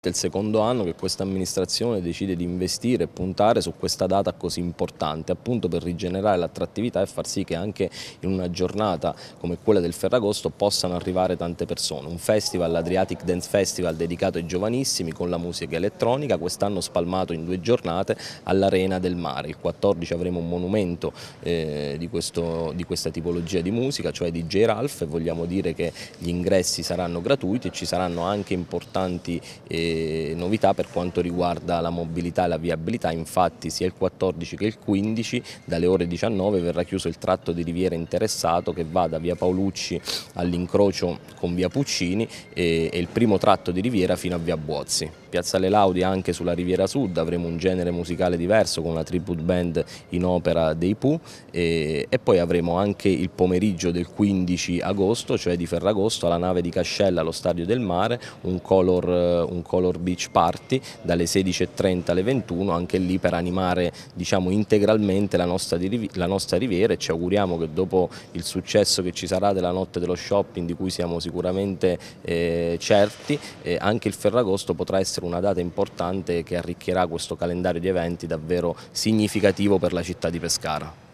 È il secondo anno che questa amministrazione decide di investire e puntare su questa data così importante, appunto per rigenerare l'attrattività e far sì che anche in una giornata come quella del Ferragosto possano arrivare tante persone. Un festival, l'Adriatic Dance Festival, dedicato ai giovanissimi con la musica elettronica, quest'anno spalmato in due giornate all'Arena del Mare. Il 14 avremo un monumento eh, di, questo, di questa tipologia di musica, cioè di J. Ralph, e vogliamo dire che gli ingressi saranno gratuiti e ci saranno anche importanti... Eh, novità per quanto riguarda la mobilità e la viabilità, infatti sia il 14 che il 15 dalle ore 19 verrà chiuso il tratto di riviera interessato che va da via Paolucci all'incrocio con via Puccini e, eh, e il primo tratto di riviera fino a via Buozzi. Piazzale Laudi anche sulla Riviera Sud avremo un genere musicale diverso con una tribute band in opera dei Pooh e, e, poi avremo anche il pomeriggio del 15 agosto, cioè di Ferragosto, alla nave di Cascella allo Stadio del Mare, un color, eh, un color beach party dalle 16.30 alle 21, anche lì per animare diciamo, integralmente la nostra, la nostra riviera e ci auguriamo che dopo il successo che ci sarà della notte dello shopping di cui siamo sicuramente eh, certi, eh, anche il Ferragosto potrà essere essere una data importante che arricchirà questo calendario di eventi davvero significativo per la città di Pescara.